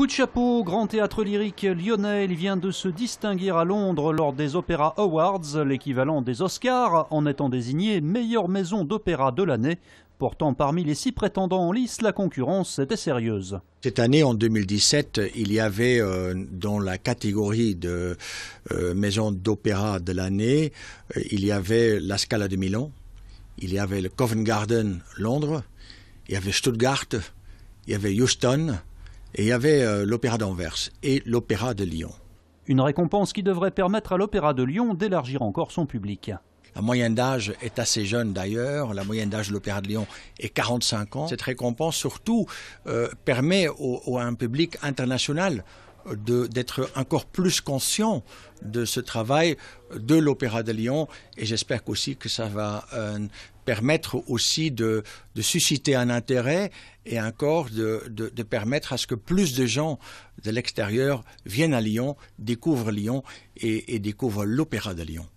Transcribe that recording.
Coup de chapeau, grand théâtre lyrique lyonnais, vient de se distinguer à Londres lors des Opéra Awards, l'équivalent des Oscars, en étant désigné meilleure maison d'opéra de l'année. Portant parmi les six prétendants en lice, la concurrence était sérieuse. Cette année, en 2017, il y avait euh, dans la catégorie de euh, maison d'opéra de l'année, euh, il y avait la Scala de Milan, il y avait le Covent Garden Londres, il y avait Stuttgart, il y avait Houston, et il y avait euh, l'Opéra d'Anvers et l'Opéra de Lyon. Une récompense qui devrait permettre à l'Opéra de Lyon d'élargir encore son public. La moyenne d'âge est assez jeune d'ailleurs, la moyenne d'âge de l'Opéra de Lyon est 45 ans. Cette récompense surtout euh, permet à un public international d'être encore plus conscient de ce travail de l'Opéra de Lyon et j'espère aussi que ça va euh, permettre aussi de, susciter un intérêt et encore de, permettre à ce que plus de gens de l'extérieur viennent à Lyon, découvrent Lyon et découvrent l'Opéra de Lyon.